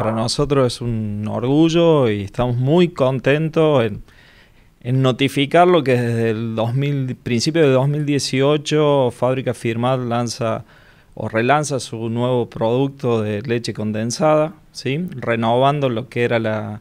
Para nosotros es un orgullo y estamos muy contentos en, notificar lo que desde el 2000, principio de 2018 Fábrica Firmat lanza o relanza su nuevo producto de leche condensada, ¿sí? renovando lo que era la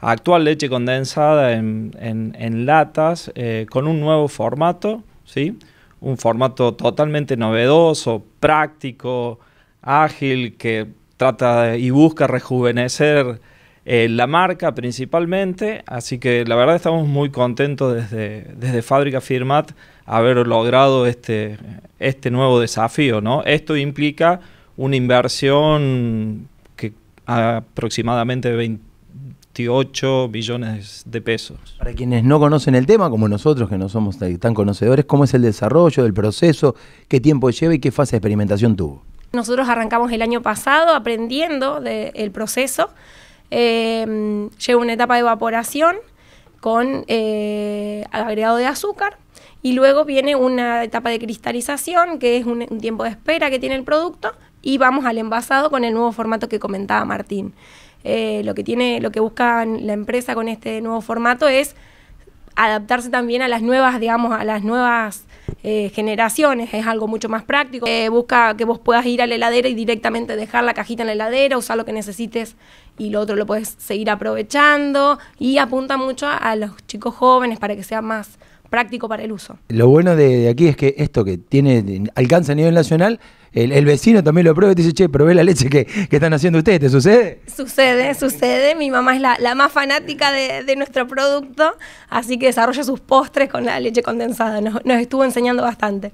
actual leche condensada en, latas eh, con un nuevo formato, ¿sí? un formato totalmente novedoso, práctico, ágil, que trata y busca rejuvenecer eh, la marca principalmente, así que la verdad estamos muy contentos desde, desde Fábrica Firmat haber logrado este, este nuevo desafío. ¿no? Esto implica una inversión que aproximadamente 28 billones de pesos. Para quienes no conocen el tema, como nosotros que no somos tan conocedores, ¿cómo es el desarrollo del proceso? ¿Qué tiempo lleva y qué fase de experimentación tuvo? Nosotros arrancamos el año pasado aprendiendo del proceso. Em, lleva una etapa de evaporación con eh, agregado de azúcar y luego viene una etapa de cristalización, que es un, tiempo de espera que tiene el producto, y vamos al envasado con el nuevo formato que comentaba Martín. Eh, lo que tiene, lo que busca la empresa con este nuevo formato es adaptarse también a las nuevas, digamos, a las nuevas eh, generaciones, es algo mucho más práctico. Eh, busca que vos puedas ir a la heladera y directamente dejar la cajita en la heladera, usar lo que necesites y lo otro lo puedes seguir aprovechando y apunta mucho a los chicos jóvenes para que sea más práctico para el uso. Lo bueno de, aquí es que esto que tiene alcanza a nivel nacional, el, vecino también lo prueba y te dice, che, probé la leche que, que, están haciendo ustedes, ¿te sucede? Sucede, sucede. Mi mamá es la, más fanática de, nuestro producto, así que desarrolla sus postres con la leche condensada. nos estuvo enseñando bastante.